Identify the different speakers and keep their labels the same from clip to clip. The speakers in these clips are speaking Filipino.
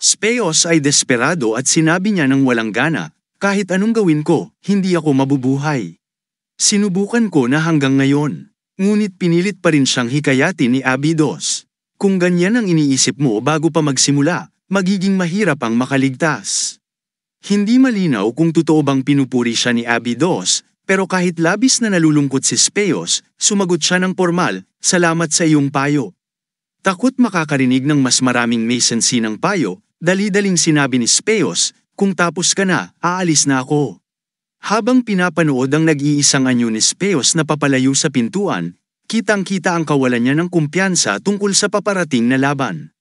Speaker 1: Speos ay desperado at sinabi niya ng walang gana, kahit anong gawin ko, hindi ako mabubuhay. Sinubukan ko na hanggang ngayon, ngunit pinilit pa rin siyang hikayatin ni Abidos. Kung ganyan ang iniisip mo bago pa magsimula, magiging mahirap ang makaligtas. Hindi malinaw kung totoo bang pinupuri siya ni Abidos, pero kahit labis na nalulungkot si Speos, sumagot siya ng formal, salamat sa iyong payo. Takot makakarinig ng mas maraming masensi ng payo, Dali-daling sinabi ni Speos, kung tapos ka na, aalis na ako. Habang pinapanood ang nag-iisang anyo ni Speos na papalayo sa pintuan, kitang-kita ang kawalan niya ng kumpiyansa tungkol sa paparating na laban.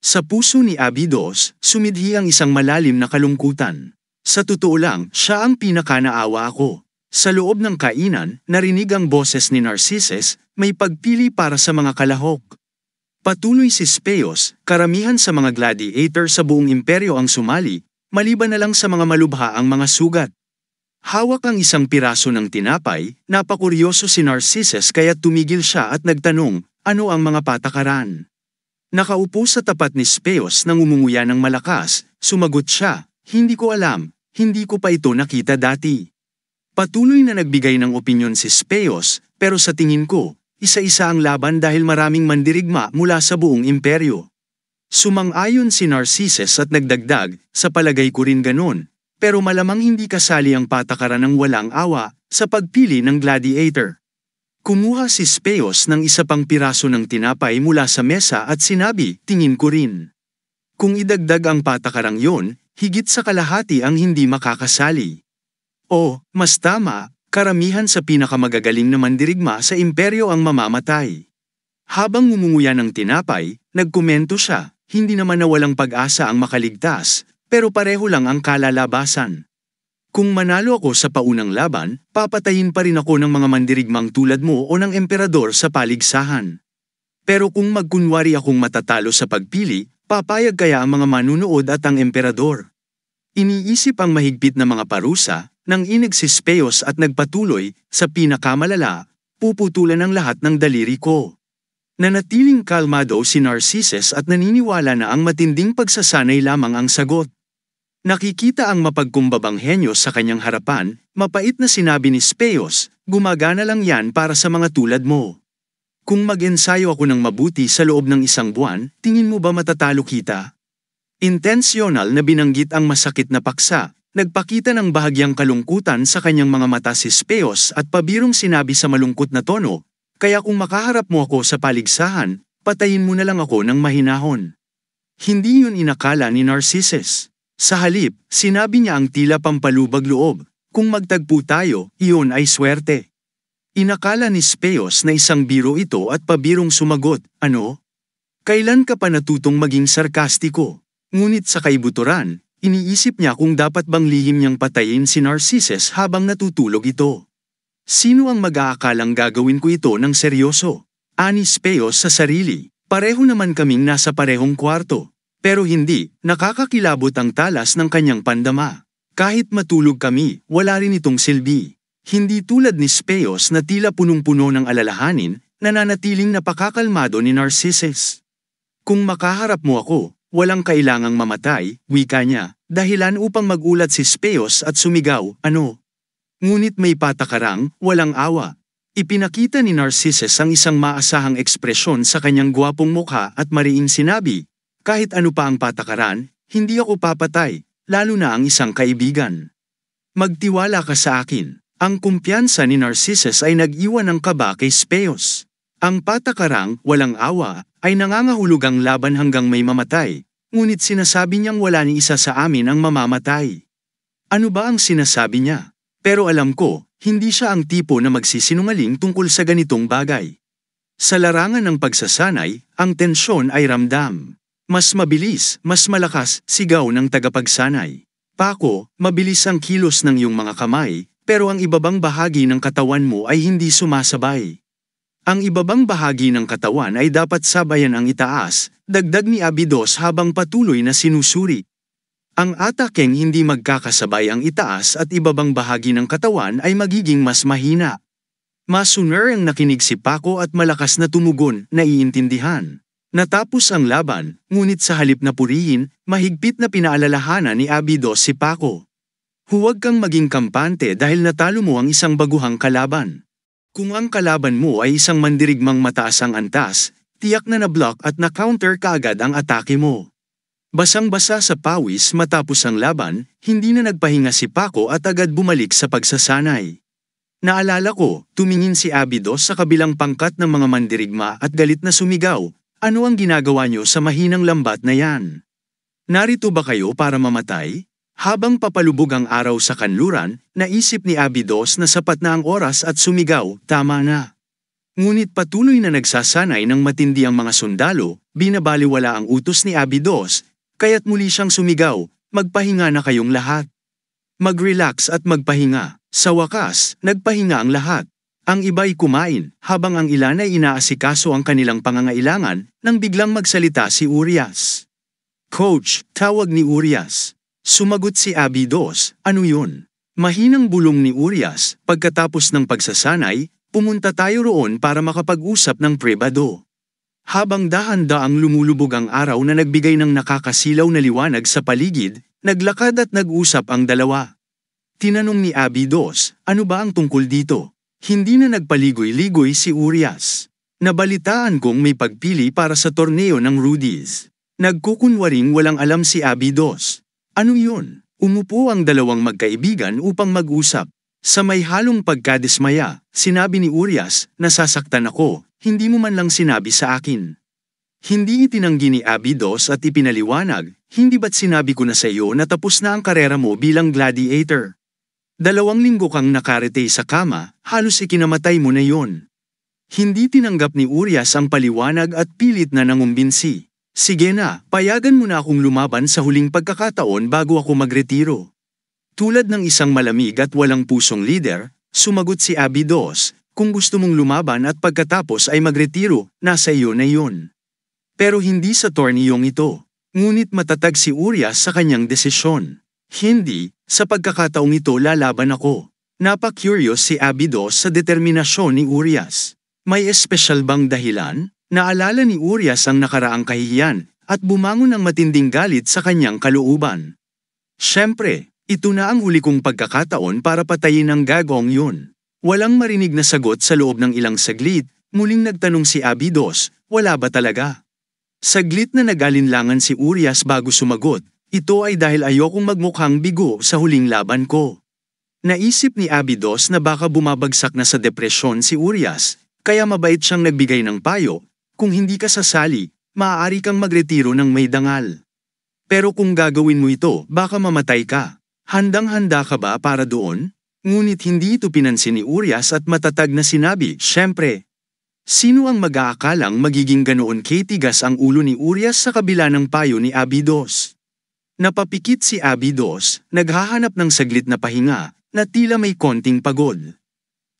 Speaker 1: Sa puso ni Abidos, sumidhi ang isang malalim na kalungkutan. Sa totoo lang, siya ang pinakanaawa ako. Sa loob ng kainan, narinig ang boses ni Narcissus, may pagpili para sa mga kalahok. Patuloy si Speos, karamihan sa mga gladiator sa buong imperyo ang sumali, maliban na lang sa mga malubha ang mga sugat. Hawak ang isang piraso ng tinapay, napakuryoso si Narcissus kaya tumigil siya at nagtanong, ano ang mga patakaran? Nakaupo sa tapat ni Speos nang umunguya ng malakas, sumagot siya, hindi ko alam, hindi ko pa ito nakita dati. Patuloy na nagbigay ng opinyon si Speos, pero sa tingin ko, isa-isa ang laban dahil maraming mandirigma mula sa buong imperyo. Sumang-ayon si Narcissus at nagdagdag, sa palagay ko rin ganun, pero malamang hindi kasali ang patakaran ng walang awa sa pagpili ng gladiator. Kumuha si Speos ng isa pang piraso ng tinapay mula sa mesa at sinabi, tingin ko rin. Kung idagdag ang patakarang yon, higit sa kalahati ang hindi makakasali. O, oh, mas tama, Karamihan sa pinakamagagaling na mandirigma sa imperyo ang mamamatay. Habang ngumunguya ng tinapay, nagkomento siya, hindi naman na walang pag-asa ang makaligtas, pero pareho lang ang kalalabasan. Kung manalo ako sa paunang laban, papatayin pa rin ako ng mga mandirigmang tulad mo o ng emperador sa paligsahan. Pero kung magkunwari akong matatalo sa pagpili, papayag kaya ang mga manunood at ang emperador. Iniisip ang mahigpit na mga parusa, Nanginig si Speos at nagpatuloy, sa pinakamalala, puputulan ang lahat ng daliri ko. Nanatiling kalmado si Narcissus at naniniwala na ang matinding pagsasanay lamang ang sagot. Nakikita ang mapagkumbabang henyo sa kanyang harapan, mapait na sinabi ni Speos, gumagana lang yan para sa mga tulad mo. Kung mag-ensayo ako ng mabuti sa loob ng isang buwan, tingin mo ba matatalo kita? Intensyonal na binanggit ang masakit na paksa, Nagpakita ng bahagyang kalungkutan sa kanyang mga mata si Speos at pabirong sinabi sa malungkot na tono, Kaya kung makaharap mo ako sa paligsahan, patayin mo na lang ako ng mahinahon. Hindi yun inakala ni Narcissus. Sa halip, sinabi niya ang tila pampalubag loob, kung magtagpo tayo, iyon ay swerte. Inakala ni Speos na isang biro ito at pabirong sumagot, ano? Kailan ka pa natutong maging sarkastiko? Ngunit sa kaibuturan, Iniisip niya kung dapat bang lihim niyang patayin si Narcissus habang natutulog ito. Sino ang mag-aakalang gagawin ko ito ng seryoso? Anis Peo sa sarili. Pareho naman kaming nasa parehong kwarto. Pero hindi, nakakakilabot ang talas ng kanyang pandama. Kahit matulog kami, wala rin itong silbi. Hindi tulad ni Speos na tila punong-puno ng alalahanin, nananatiling napakakalmado ni Narcissus. Kung makaharap mo ako, Walang kailangang mamatay, wika niya, dahilan upang magulat si Speos at sumigaw, ano? Ngunit may patakarang, walang awa. Ipinakita ni Narcissus ang isang maasahang ekspresyon sa kanyang gwapong mukha at mariing sinabi, kahit ano pa ang patakaran, hindi ako papatay, lalo na ang isang kaibigan. Magtiwala ka sa akin. Ang kumpiyansa ni Narcissus ay nag-iwan ng kaba kay Speos. Ang patakarang walang awa ay nangangahulugang laban hanggang may mamatay, ngunit sinasabi niyang wala ni isa sa amin ang mamamatay. Ano ba ang sinasabi niya? Pero alam ko, hindi siya ang tipo na magsisinungaling tungkol sa ganitong bagay. Sa larangan ng pagsasanay, ang tensyon ay ramdam. Mas mabilis, mas malakas, sigaw ng tagapagsanay. Pako, mabilis ang kilos ng iyong mga kamay, pero ang ibabang bahagi ng katawan mo ay hindi sumasabay. Ang ibabang bahagi ng katawan ay dapat sabayan ang itaas, dagdag ni Abidos habang patuloy na sinusuri. Ang atakeng hindi magkakasabay ang itaas at ibabang bahagi ng katawan ay magiging mas mahina. Masuner ang nakinig si Paco at malakas na tumugon, naiintindihan. Natapos ang laban, ngunit sa halip na purihin, mahigpit na pinaalalahanan ni Abidos si Paco. Huwag kang maging kampante dahil natalo mo ang isang baguhang kalaban. Kung ang kalaban mo ay isang mandirigmang mataas ang antas, tiyak na na-block at na-counter kaagad ang atake mo. Basang-basa sa pawis matapos ang laban, hindi na nagpahinga si Paco at agad bumalik sa pagsasanay. Naalala ko, tumingin si Abido sa kabilang pangkat ng mga mandirigma at galit na sumigaw, ano ang ginagawa niyo sa mahinang lambat na yan? Narito ba kayo para mamatay? Habang papalubog ang araw sa kanluran, naisip ni Abidos na sapat na ang oras at sumigaw, tama na. Ngunit patuloy na nagsasanay ng matindi ang mga sundalo, binabaliwala ang utos ni Abidos, kaya't muli siyang sumigaw, magpahinga na kayong lahat. Mag-relax at magpahinga. Sa wakas, nagpahinga ang lahat. Ang iba'y kumain, habang ang ilan ay inaasikaso ang kanilang pangangailangan, nang biglang magsalita si Urias. Coach, tawag ni Urias. Sumagot si Abidos, ano yun? Mahinang bulong ni Urias, pagkatapos ng pagsasanay, pumunta tayo roon para makapag-usap ng prebado. Habang dahan-daang lumulubog ang araw na nagbigay ng nakakasilaw na liwanag sa paligid, naglakad at nag-usap ang dalawa. Tinanong ni Abidos, ano ba ang tungkol dito? Hindi na nagpaligoy-ligoy si Urias. Nabalitaan kong may pagpili para sa torneo ng Rudies. Nagkukunwaring walang alam si Abidos. Ano yun? Umupo ang dalawang magkaibigan upang mag-usap. Sa may halong pagkadismaya, sinabi ni Urias, nasasaktan ako, hindi mo man lang sinabi sa akin. Hindi itinanggi ni Abidos at ipinaliwanag, hindi ba't sinabi ko na sa iyo na tapos na ang karera mo bilang gladiator? Dalawang linggo kang nakaritay sa kama, halos ikinamatay mo na yon. Hindi tinanggap ni Urias ang paliwanag at pilit na nangumbinsi. Sige na, payagan mo na akong lumaban sa huling pagkakataon bago ako magretiro. Tulad ng isang malamig at walang pusong leader, sumagot si Abby Dos, kung gusto mong lumaban at pagkatapos ay magretiro, nasa iyo na yun. Pero hindi sa torneyong ito. Ngunit matatag si Urias sa kanyang desisyon. Hindi, sa pagkakataong ito lalaban ako. Napakurious si Abby Dos sa determinasyon ni Urias. May espesyal bang dahilan? Naalala ni Urias ang nakaraang kahihiyan at bumangon ang matinding galit sa kanyang kalooban. Siyempre, ito na ang huli kong pagkakataon para patayin ang gagong yun. Walang marinig na sagot sa loob ng ilang saglit, muling nagtanong si Abidos, wala ba talaga? Saglit na nagalinlangan si Urias bago sumagot, ito ay dahil ayokong magmukhang bigo sa huling laban ko. Naisip ni Abidos na baka bumabagsak na sa depresyon si Urias, kaya mabait siyang nagbigay ng payo, kung hindi ka sasali, maaari kang magretiro ng may dangal. Pero kung gagawin mo ito, baka mamatay ka. Handang-handa ka ba para doon? Ngunit hindi ito pinansin ni Urias at matatag na sinabi, Siyempre, sino ang mag-aakalang magiging ganoon kitigas ang ulo ni Urias sa kabila ng payo ni Abidos? Napapikit si Abidos, naghahanap ng saglit na pahinga, na tila may konting pagod.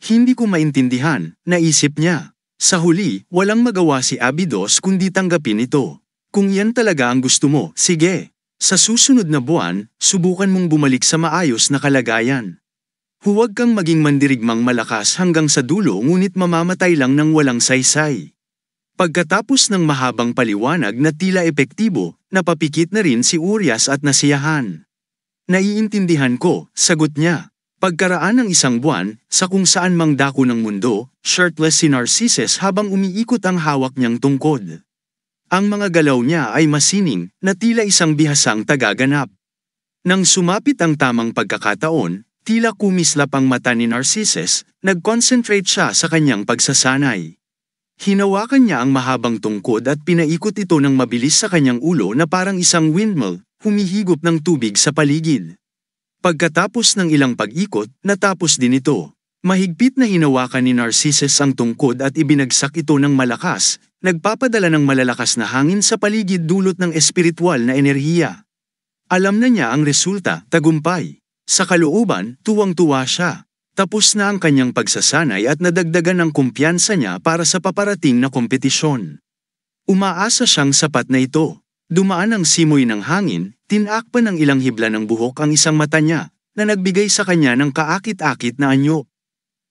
Speaker 1: Hindi ko maintindihan, naisip niya. Sa huli, walang magawa si Abydos kundi tanggapin ito. Kung yan talaga ang gusto mo, sige. Sa susunod na buwan, subukan mong bumalik sa maayos na kalagayan. Huwag kang maging mandirigmang malakas hanggang sa dulo ngunit mamamatay lang ng walang saysay. Pagkatapos ng mahabang paliwanag na tila epektibo, napapikit na rin si Urias at nasiyahan. Naiintindihan ko, sagot niya. Pagkaraan ng isang buwan, sa kung saan mang dako ng mundo, shirtless si Narcissus habang umiikot ang hawak niyang tungkod. Ang mga galaw niya ay masining, na tila isang bihasang tagaganap. Nang sumapit ang tamang pagkakataon, tila kumislap ang mata ni Narcissus, nag-concentrate siya sa kanyang pagsasanay. Hinawakan niya ang mahabang tungkod at pinaikot ito ng mabilis sa kanyang ulo na parang isang windmill, humihigop ng tubig sa paligid. Pagkatapos ng ilang pag-ikot, natapos din ito. Mahigpit na hinawakan ni Narcissus ang tungkod at ibinagsak ito ng malakas, nagpapadala ng malalakas na hangin sa paligid dulot ng espiritual na enerhiya. Alam na niya ang resulta, tagumpay. Sa kalooban, tuwang-tuwa siya. Tapos na ang kanyang pagsasanay at nadagdagan ng kumpiyansa niya para sa paparating na kompetisyon. Umaasa siyang sapat na ito. Dumaan ang simoy ng hangin, tinakpan ng ilang hibla ng buhok ang isang mata niya, na nagbigay sa kanya ng kaakit-akit na anyo.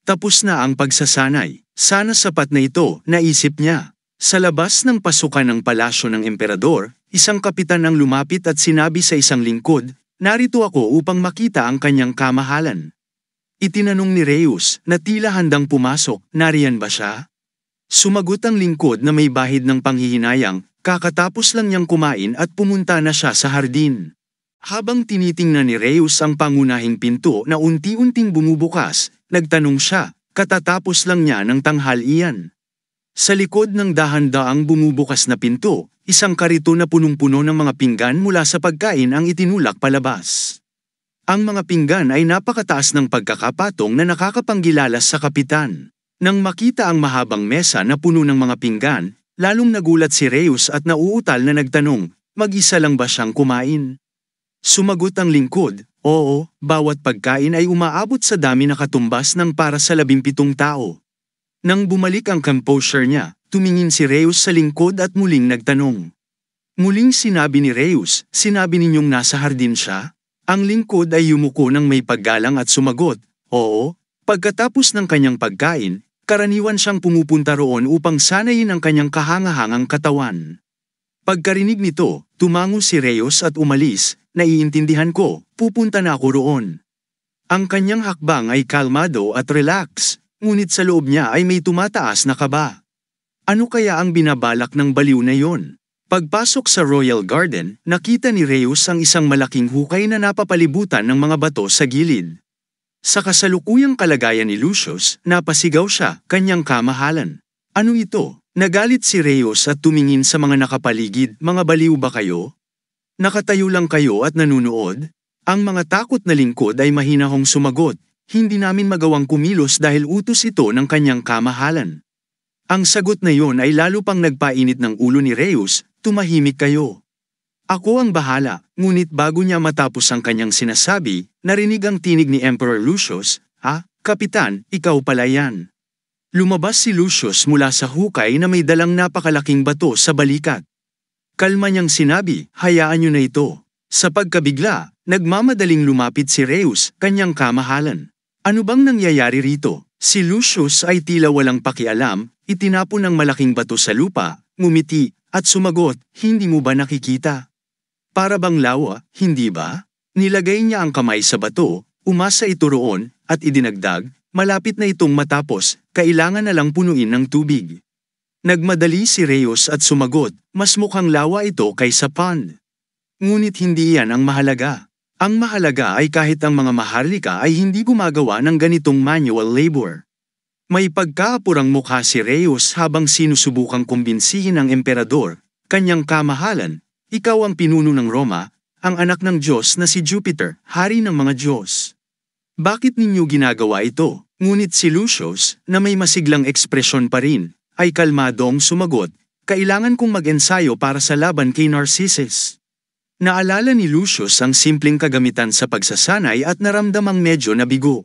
Speaker 1: Tapos na ang pagsasanay, sana sapat na ito, naisip niya. Sa labas ng pasukan ng palasyo ng emperador, isang kapitan ang lumapit at sinabi sa isang lingkod, narito ako upang makita ang kanyang kamahalan. Itinanong ni Reyes na tila handang pumasok, nariyan ba siya? Sumagot ang lingkod na may bahid ng panghihinayang, kakatapos lang niyang kumain at pumunta na siya sa hardin. Habang tinitingnan ni Reyes ang pangunahing pinto na unti-unting bumubukas, nagtanong siya, katatapos lang niya ng tanghalian. Sa likod ng dahan-daang bumubukas na pinto, isang karito na punong-puno ng mga pinggan mula sa pagkain ang itinulak palabas. Ang mga pinggan ay napakataas ng pagkakapatong na nakakapanggilala sa kapitan. Nang makita ang mahabang mesa na puno ng mga pinggan, lalong nagulat si Reus at nauutal na nagtanong, mag-isa lang ba siyang kumain? Sumagot ang lingkod, oo, bawat pagkain ay umaabot sa dami na katumbas ng para sa labimpitong tao. Nang bumalik ang composure niya, tumingin si Reus sa lingkod at muling nagtanong. Muling sinabi ni Reus, sinabi ninyong nasa hardin siya? Ang lingkod ay yumuko ng may paggalang at sumagot, oo, pagkatapos ng kanyang pagkain, Karaniwan siyang pumupunta roon upang sanayin ang kanyang kahangahangang katawan. Pagkarinig nito, tumango si Reyes at umalis, naiintindihan ko, pupunta na ako roon. Ang kanyang hakbang ay kalmado at relax, ngunit sa loob niya ay may tumataas na kaba. Ano kaya ang binabalak ng baliw na yon? Pagpasok sa Royal Garden, nakita ni Reyes ang isang malaking hukay na napapalibutan ng mga bato sa gilid. Sa kasalukuyang kalagayan ni Lucius, napasigaw siya, kanyang kamahalan. Ano ito? Nagalit si Reyos at tumingin sa mga nakapaligid, mga baliw ba kayo? Nakatayo lang kayo at nanunood? Ang mga takot na lingkod ay mahinahong sumagot, hindi namin magawang kumilos dahil utos ito ng kanyang kamahalan. Ang sagot na yon ay lalo pang nagpainit ng ulo ni Reyes, tumahimik kayo. Ako ang bahala, ngunit bago niya matapos ang kanyang sinasabi, narinig ang tinig ni Emperor Lucius, Ha, Kapitan, ikaw pala yan. Lumabas si Lucius mula sa hukay na may dalang napakalaking bato sa balikat. Kalma niyang sinabi, hayaan niyo na ito. Sa pagkabigla, nagmamadaling lumapit si Reus, kanyang kamahalan. Ano bang nangyayari rito? Si Lucius ay tila walang pakialam, itinapon ng malaking bato sa lupa, ngumiti, at sumagot, hindi mo ba nakikita? Para bang lawa, ah, hindi ba? Nilagay niya ang kamay sa bato, umasa ito roon, at idinagdag, malapit na itong matapos, kailangan na lang punuin ng tubig. Nagmadali si Reyes at sumagot, mas mukhang lawa ito kaysa pond. Ngunit hindi yan ang mahalaga. Ang mahalaga ay kahit ang mga maharlika ay hindi gumagawa ng ganitong manual labor. May pagkaapurang mukha si Reyes habang sinusubukang kumbinsihin ang emperador, kanyang kamahalan, ikaw ang pinuno ng Roma, ang anak ng Diyos na si Jupiter, hari ng mga Diyos. Bakit ninyo ginagawa ito? Ngunit si Lucius, na may masiglang ekspresyon pa rin, ay kalmadong sumagot, kailangan kong mag-ensayo para sa laban kay Narcissus. Naalala ni Lucius ang simpleng kagamitan sa pagsasanay at naramdamang medyo nabigo.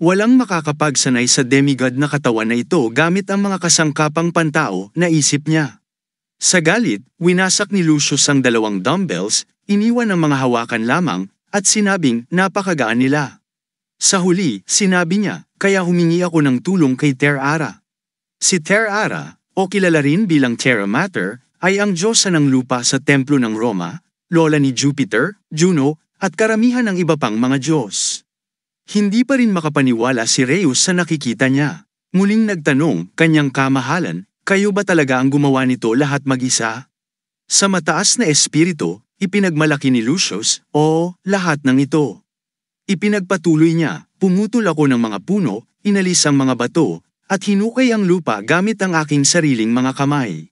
Speaker 1: Walang makakapagsanay sa demigod na katawan na ito gamit ang mga kasangkapang pantao na isip niya. Sa galit, winasak ni Lucius ang dalawang dumbbells, iniwan ang mga hawakan lamang, at sinabing napakagaan nila. Sa huli, sinabi niya, kaya humingi ako ng tulong kay Ter Ara. Si Ter Ara, o kilala rin bilang Terra Mater, ay ang diyosa ng lupa sa templo ng Roma, lola ni Jupiter, Juno, at karamihan ng iba pang mga diyos. Hindi pa rin makapaniwala si Reus sa nakikita niya. Muling nagtanong kanyang kamahalan kayo ba talaga ang gumawa nito lahat mag-isa? Sa mataas na espiritu, ipinagmalaki ni Lucius, o lahat ng ito. Ipinagpatuloy niya, pumutol ako ng mga puno, inalis ang mga bato, at hinukay ang lupa gamit ang aking sariling mga kamay.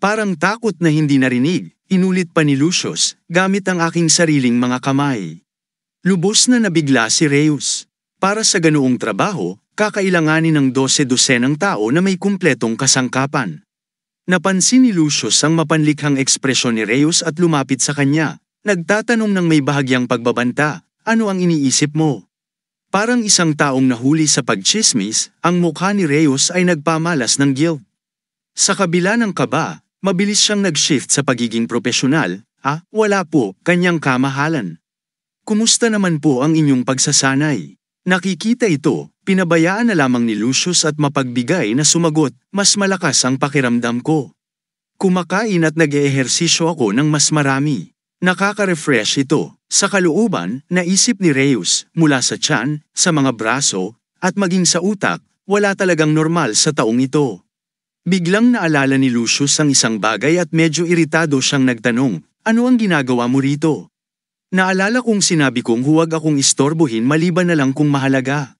Speaker 1: Parang takot na hindi narinig, inulit pa ni Lucius, gamit ang aking sariling mga kamay. Lubos na nabigla si Reus. Para sa ganoong trabaho, kakailanganin ng 12 dosenang tao na may kumpletong kasangkapan. Napansin ni Lucius ang mapanlikhang ekspresyon ni Reyes at lumapit sa kanya, nagtatanong ng may bahagyang pagbabanta, ano ang iniisip mo? Parang isang taong nahuli sa pagchismis, ang mukha ni Reyes ay nagpamalas ng guilt. Sa kabila ng kaba, mabilis siyang nag-shift sa pagiging profesional, ah, wala po, kanyang kamahalan. Kumusta naman po ang inyong pagsasanay? Nakikita ito, Pinabayaan na lamang ni Lucius at mapagbigay na sumagot, mas malakas ang pakiramdam ko. Kumakain at nag-eehersisyo ako ng mas marami. Nakaka-refresh ito. Sa kaluuban, naisip ni Reyes, mula sa tiyan, sa mga braso, at maging sa utak, wala talagang normal sa taong ito. Biglang naalala ni Lucius ang isang bagay at medyo iritado siyang nagtanong, ano ang ginagawa mo rito? Naalala kong sinabi kong huwag akong istorbohin maliban na lang kung mahalaga.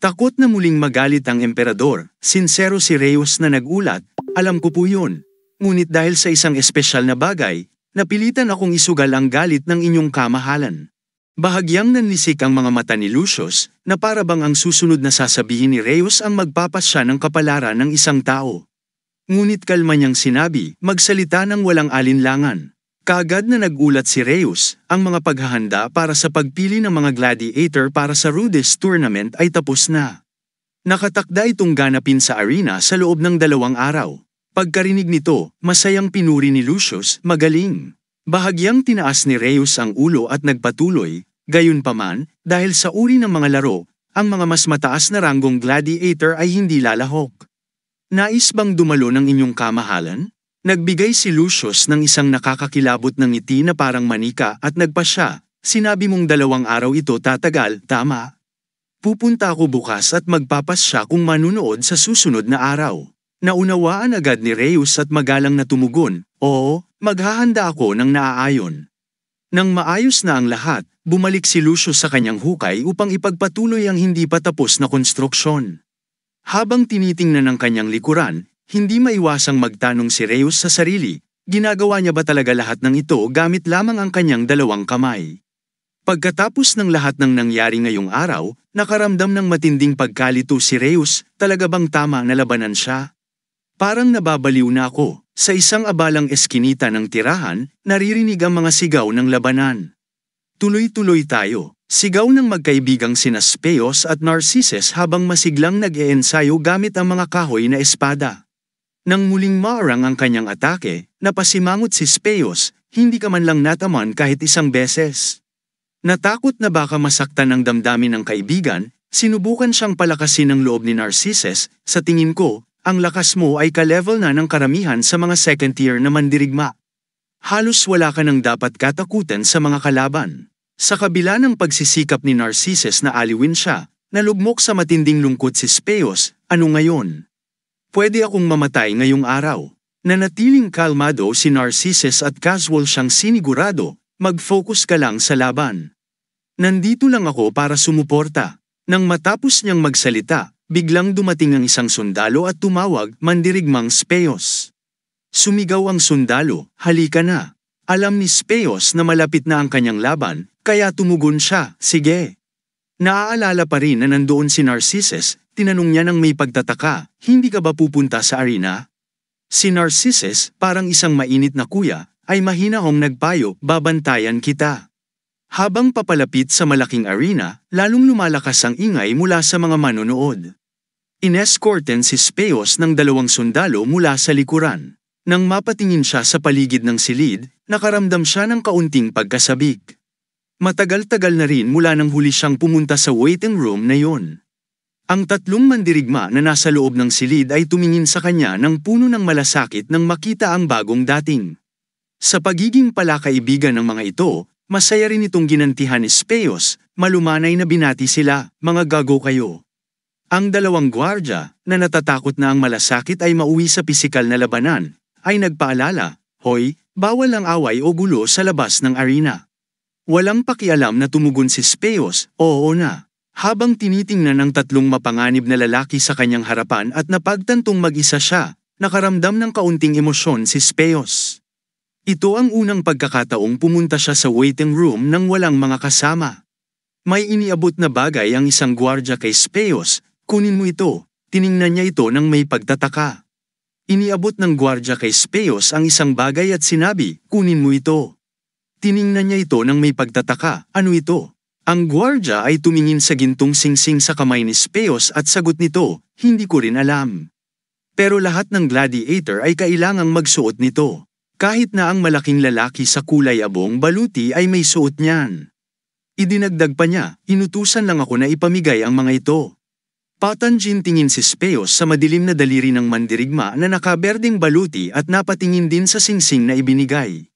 Speaker 1: Takot na muling magalit ang emperador, sinsero si Reyes na nagulat, alam ko po yun. Ngunit dahil sa isang espesyal na bagay, napilitan akong isugal ang galit ng inyong kamahalan. Bahagyang nanlisik ang mga mata ni Lucius, na para bang ang susunod na sasabihin ni Reyes ang magpapasya ng kapalaran ng isang tao. Ngunit kalma niyang sinabi, magsalita ng walang alinlangan. Kagad na nagulat si Reyes, ang mga paghahanda para sa pagpili ng mga gladiator para sa Rudis Tournament ay tapos na. Nakatakda itong ganapin sa arena sa loob ng dalawang araw. Pagkarinig nito, masayang pinuri ni Lucius, magaling. Bahagyang tinaas ni Reyes ang ulo at nagpatuloy, gayunpaman, dahil sa uri ng mga laro, ang mga mas mataas na ranggong gladiator ay hindi lalahok. Nais bang dumalo ng inyong kamahalan? Nagbigay si Lucius ng isang nakakakilabot ng ngiti na parang manika at nagpa siya, sinabi mong dalawang araw ito tatagal, tama? Pupunta ako bukas at magpapas siya kung manunood sa susunod na araw. Naunawaan agad ni Reyes at magalang na tumugon, oo, maghahanda ako ng naaayon. Nang maayos na ang lahat, bumalik si Lucius sa kanyang hukay upang ipagpatuloy ang hindi pa tapos na konstruksyon. Habang tinitingnan ang kanyang likuran, hindi maiwasang magtanong si Reus sa sarili, ginagawa niya ba talaga lahat ng ito gamit lamang ang kanyang dalawang kamay? Pagkatapos ng lahat ng nangyari ngayong araw, nakaramdam ng matinding pagkalito si Reus, talaga bang tama na labanan siya? Parang nababaliw na ako, sa isang abalang eskinita ng tirahan, naririnig ang mga sigaw ng labanan. Tuloy-tuloy tayo, sigaw ng magkaibigang sinaspeos at Narcissus habang masiglang nag-eensayo gamit ang mga kahoy na espada. Nang muling maarang ang kanyang atake, napasimangot si Speos, hindi ka man lang nataman kahit isang beses. Natakot na baka masaktan ang damdamin ng kaibigan, sinubukan siyang palakasin ng loob ni Narcissus, sa tingin ko, ang lakas mo ay ka-level na ng karamihan sa mga second tier na mandirigma. Halos wala ka nang dapat katakutan sa mga kalaban. Sa kabila ng pagsisikap ni Narcissus na aliwin siya, nalugmok sa matinding lungkot si Speos, ano ngayon? Pwede akong mamatay ngayong araw. Nanatiling kalmado si Narcissus at casual siyang sinigurado, mag-focus ka lang sa laban. Nandito lang ako para sumuporta. Nang matapos niyang magsalita, biglang dumating ang isang sundalo at tumawag mandirigmang Speos. Sumigaw ang sundalo, halika na. Alam ni Speos na malapit na ang kanyang laban, kaya tumugon siya, sige. Naaalala pa rin na nandoon si Narcissus, tinanong niya nang may pagtataka, hindi ka ba pupunta sa arena? Si Narcissus, parang isang mainit na kuya, ay mahinahong nagpayo, babantayan kita. Habang papalapit sa malaking arena, lalong lumalakas ang ingay mula sa mga manonood. Inescorten si Speos ng dalawang sundalo mula sa likuran. Nang mapatingin siya sa paligid ng silid, nakaramdam siya ng kaunting pagkasabik. Matagal-tagal na rin mula nang huli siyang pumunta sa waiting room na yon. Ang tatlong mandirigma na nasa loob ng silid ay tumingin sa kanya ng puno ng malasakit nang makita ang bagong dating. Sa pagiging palakaibigan ng mga ito, masaya rin itong ginantihan ni Speos, malumanay na binati sila, mga gago kayo. Ang dalawang gwardya, na natatakot na ang malasakit ay mauwi sa pisikal na labanan, ay nagpaalala, Hoy, bawal ang away o gulo sa labas ng arena. Walang pakialam na tumugon si Speos, oo na. Habang tinitingnan ng tatlong mapanganib na lalaki sa kanyang harapan at napagtantong mag-isa siya, nakaramdam ng kaunting emosyon si Speos. Ito ang unang pagkakataong pumunta siya sa waiting room nang walang mga kasama. May iniabot na bagay ang isang gwardya kay Speos, kunin mo ito, tiningnan niya ito nang may pagtataka. Iniabot ng gwardya kay Speos ang isang bagay at sinabi, kunin mo ito. Tiningnan niya ito nang may pagtataka, ano ito? Ang gwardya ay tumingin sa gintong singsing sa kamay ni Speos at sagot nito, hindi ko rin alam. Pero lahat ng gladiator ay kailangang magsuot nito. Kahit na ang malaking lalaki sa kulay abong baluti ay may suot niyan. Idinagdag pa niya, inutusan lang ako na ipamigay ang mga ito. Patanjin tingin si Speos sa madilim na daliri ng mandirigma na nakaberding baluti at napatingin din sa singsing na ibinigay.